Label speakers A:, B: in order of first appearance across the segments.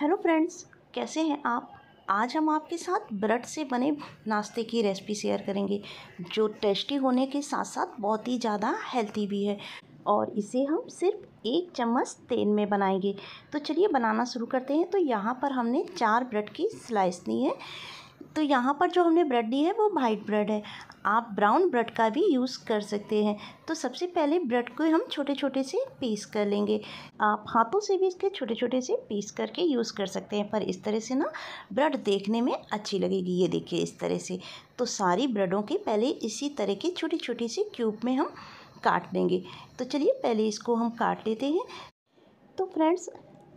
A: hello friends कैसे हैं आप आज हम आपके साथ ब्रेड से बने नाश्ते की रेसिपी शेयर करेंगे जो टेस्टी होने के साथ साथ बहुत ही ज़्यादा हेल्थी भी है और इसे हम सिर्फ एक चम्मच तेल में बनाएंगे तो चलिए बनाना शुरू करते हैं तो यहाँ पर हमने चार ब्रेड की स्लाइस ली है तो यहाँ पर जो हमने ब्रेड ली है वो वाइट ब्रेड है आप ब्राउन ब्रेड का भी यूज़ कर सकते हैं तो सबसे पहले ब्रेड को हम छोटे छोटे से पीस कर लेंगे आप हाथों से भी इसके छोटे छोटे से पीस करके यूज़ कर सकते हैं पर इस तरह से ना ब्रेड देखने में अच्छी लगेगी ये देखिए इस तरह से तो सारी ब्रेडों के पहले इसी तरह के छोटी छोटी सी क्यूब में हम काट लेंगे तो चलिए पहले इसको हम काट लेते हैं तो फ्रेंड्स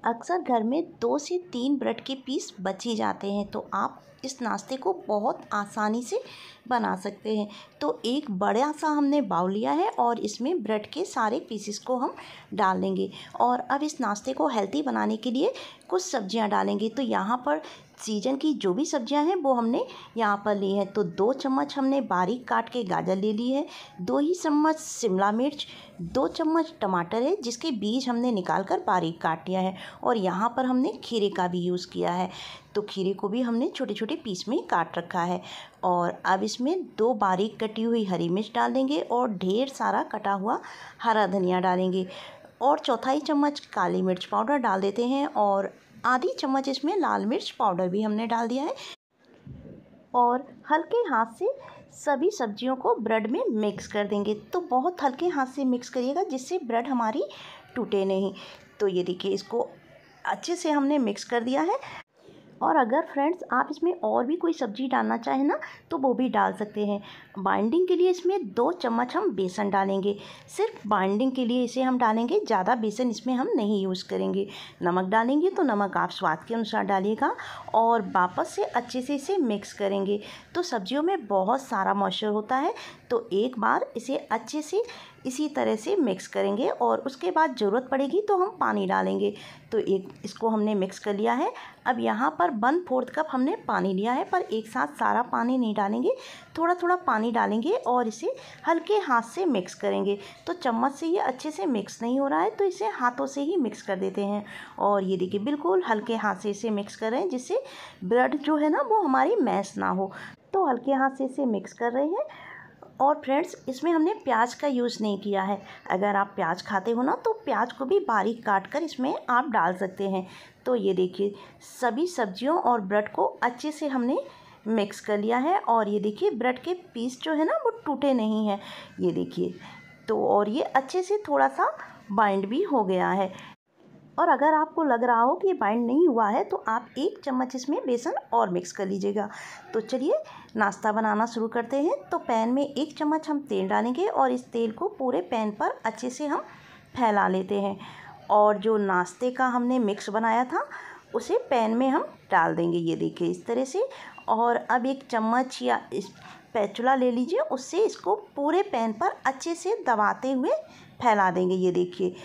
A: अक्सर घर में दो से तीन ब्रेड के पीस बच ही जाते हैं तो आप इस नाश्ते को बहुत आसानी से बना सकते हैं तो एक बड़ा सा हमने बाउल लिया है और इसमें ब्रेड के सारे पीसेस को हम डाल देंगे और अब इस नाश्ते को हेल्थी बनाने के लिए कुछ सब्जियां डालेंगे तो यहाँ पर सीजन की जो भी सब्जियां हैं वो हमने यहाँ पर ली हैं तो दो चम्मच हमने बारीक काट के गाजर ले ली है दो ही चम्मच शिमला मिर्च दो चम्मच टमाटर है जिसके बीज हमने निकाल कर बारीक काट लिया है और यहाँ पर हमने खीरे का भी यूज़ किया है तो खीरे को भी हमने छोटे छोटे पीस में काट रखा है और अब इसमें दो बारीक कटी हुई हरी मिर्च डाल देंगे और ढेर सारा कटा हुआ हरा धनिया डालेंगे और चौथाई चम्मच काली मिर्च पाउडर डाल देते हैं और आधी चम्मच इसमें लाल मिर्च पाउडर भी हमने डाल दिया है और हल्के हाथ से सभी सब्जियों को ब्रेड में मिक्स कर देंगे तो बहुत हल्के हाथ से मिक्स करिएगा जिससे ब्रेड हमारी टूटे नहीं तो ये देखिए इसको अच्छे से हमने मिक्स कर दिया है और अगर फ्रेंड्स आप इसमें और भी कोई सब्जी डालना चाहें ना तो वो भी डाल सकते हैं बाइंडिंग के लिए इसमें दो चम्मच हम बेसन डालेंगे सिर्फ बाइंडिंग के लिए इसे हम डालेंगे ज़्यादा बेसन इसमें हम नहीं यूज़ करेंगे नमक डालेंगे तो नमक आप स्वाद के अनुसार डालिएगा और वापस से अच्छे से इसे मिक्स करेंगे तो सब्जियों में बहुत सारा मॉइस्चर होता है तो एक बार इसे अच्छे से इसी तरह से मिक्स करेंगे और उसके बाद ज़रूरत पड़ेगी तो हम पानी डालेंगे तो एक इसको हमने मिक्स कर लिया है अब यहाँ पर वन फोर्थ कप हमने पानी लिया है पर एक साथ सारा पानी नहीं डालेंगे थोड़ा थोड़ा पानी डालेंगे और इसे हल्के हाथ से मिक्स करेंगे तो चम्मच से ये अच्छे से मिक्स नहीं हो रहा है तो इसे हाथों से ही मिक्स कर देते हैं और ये देखिए बिल्कुल हल्के हाथ से इसे मिक्स कर रहे हैं जिससे ब्लड जो है ना वो हमारी मैस ना हो तो हल्के हाथ से इसे मिक्स कर रहे हैं और फ्रेंड्स इसमें हमने प्याज का यूज़ नहीं किया है अगर आप प्याज खाते हो ना तो प्याज को भी बारीक काट कर इसमें आप डाल सकते हैं तो ये देखिए सभी सब्जियों और ब्रेड को अच्छे से हमने मिक्स कर लिया है और ये देखिए ब्रेड के पीस जो है ना वो टूटे नहीं हैं ये देखिए तो और ये अच्छे से थोड़ा सा बाइंड भी हो गया है और अगर आपको लग रहा हो कि ये बाइंड नहीं हुआ है तो आप एक चम्मच इसमें बेसन और मिक्स कर लीजिएगा तो चलिए नाश्ता बनाना शुरू करते हैं तो पैन में एक चम्मच हम तेल डालेंगे और इस तेल को पूरे पैन पर अच्छे से हम फैला लेते हैं और जो नाश्ते का हमने मिक्स बनाया था उसे पैन में हम डाल देंगे ये देखिए इस तरह से और अब एक चम्मच या इस पैचुला ले लीजिए उससे इसको पूरे पैन पर अच्छे से दबाते हुए फैला देंगे ये देखिए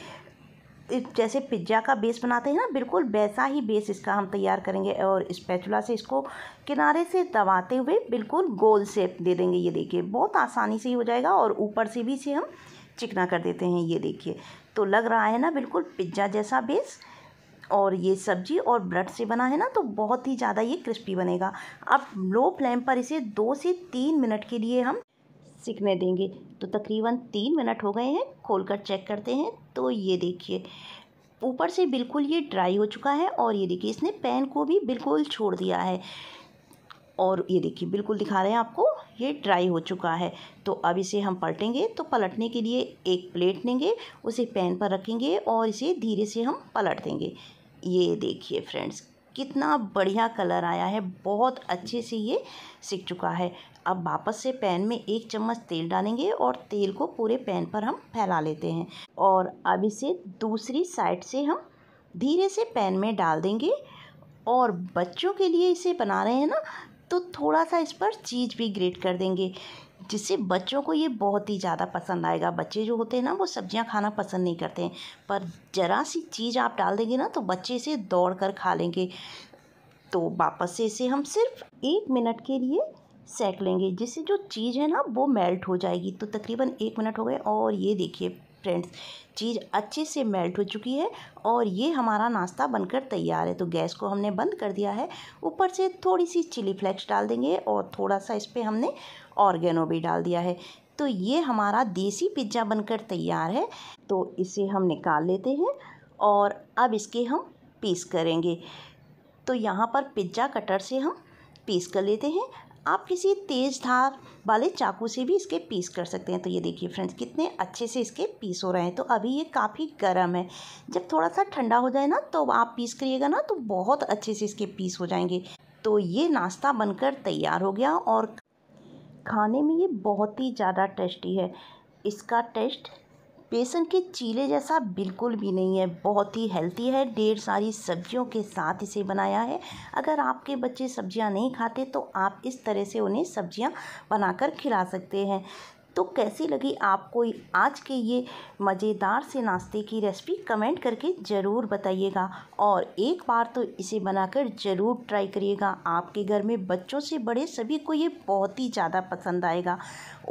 A: जैसे पिज्ज़ा का बेस बनाते हैं ना बिल्कुल वैसा ही बेस इसका हम तैयार करेंगे और स्पैचुला से इसको किनारे से दबाते हुए बिल्कुल गोल शेप दे देंगे ये देखिए बहुत आसानी से ही हो जाएगा और ऊपर से भी इसे हम चिकना कर देते हैं ये देखिए तो लग रहा है ना बिल्कुल पिज्ज़ा जैसा बेस और ये सब्जी और ब्रेड से बना है ना तो बहुत ही ज़्यादा ये क्रिस्पी बनेगा अब लो फ्लेम पर इसे दो से तीन मिनट के लिए हम सीखने देंगे तो तकरीबन तीन मिनट हो गए हैं खोलकर चेक करते हैं तो ये देखिए ऊपर से बिल्कुल ये ड्राई हो चुका है और ये देखिए इसने पैन को भी बिल्कुल छोड़ दिया है और ये देखिए बिल्कुल दिखा रहे हैं आपको ये ड्राई हो चुका है तो अब इसे हम पलटेंगे तो पलटने के लिए एक प्लेट लेंगे उसे पैन पर रखेंगे और इसे धीरे से हम पलट देंगे ये देखिए फ्रेंड्स कितना बढ़िया कलर आया है बहुत अच्छे से ये सीख चुका है अब वापस से पैन में एक चम्मच तेल डालेंगे और तेल को पूरे पैन पर हम फैला लेते हैं और अब इसे दूसरी साइड से हम धीरे से पैन में डाल देंगे और बच्चों के लिए इसे बना रहे हैं ना तो थोड़ा सा इस पर चीज़ भी ग्रेट कर देंगे जिससे बच्चों को ये बहुत ही ज़्यादा पसंद आएगा बच्चे जो होते हैं ना वो सब्ज़ियाँ खाना पसंद नहीं करते हैं पर ज़रा सी चीज़ आप डाल देंगे ना तो बच्चे इसे दौड़ कर खा लेंगे तो वापस से इसे हम सिर्फ एक मिनट के लिए सेक लेंगे जिससे जो चीज़ है ना वो मेल्ट हो जाएगी तो तकरीबन एक मिनट हो गए और ये देखिए फ्रेंड्स चीज़ अच्छे से मेल्ट हो चुकी है और ये हमारा नाश्ता बनकर तैयार है तो गैस को हमने बंद कर दिया है ऊपर से थोड़ी सी चिली फ्लेक्स डाल देंगे और थोड़ा सा इस पर हमने ऑर्गेनो भी डाल दिया है तो ये हमारा देसी पिज्ज़ा बनकर तैयार है तो इसे हम निकाल लेते हैं और अब इसके हम पीस करेंगे तो यहाँ पर पिज्ज़ा कटर से हम पीस कर लेते हैं आप किसी तेज़ धार वाले चाकू से भी इसके पीस कर सकते हैं तो ये देखिए फ्रेंड्स कितने अच्छे से इसके पीस हो रहे हैं तो अभी ये काफ़ी गर्म है जब थोड़ा सा ठंडा हो जाए ना तो आप पीस करिएगा ना तो बहुत अच्छे से इसके पीस हो जाएंगे तो ये नाश्ता बनकर तैयार हो गया और खाने में ये बहुत ही ज़्यादा टेस्टी है इसका टेस्ट बेसन के चीले जैसा बिल्कुल भी नहीं है बहुत ही हेल्थी है ढेर सारी सब्जियों के साथ इसे बनाया है अगर आपके बच्चे सब्जियां नहीं खाते तो आप इस तरह से उन्हें सब्जियां बनाकर खिला सकते हैं तो कैसी लगी आपको आज के ये मज़ेदार से नाश्ते की रेसिपी कमेंट करके ज़रूर बताइएगा और एक बार तो इसे बनाकर ज़रूर ट्राई करिएगा आपके घर में बच्चों से बड़े सभी को ये बहुत ही ज़्यादा पसंद आएगा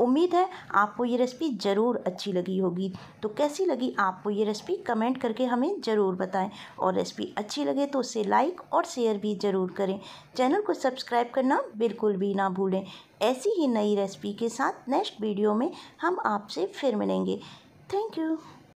A: उम्मीद है आपको ये रेसिपी ज़रूर अच्छी लगी होगी तो कैसी लगी आपको ये रेसिपी कमेंट करके हमें ज़रूर बताएं और रेसिपी अच्छी लगे तो उसे लाइक और शेयर भी ज़रूर करें चैनल को सब्सक्राइब करना बिल्कुल भी ना भूलें ऐसी ही नई रेसिपी के साथ नेक्स्ट वीडियो में हम आपसे फिर मिलेंगे थैंक यू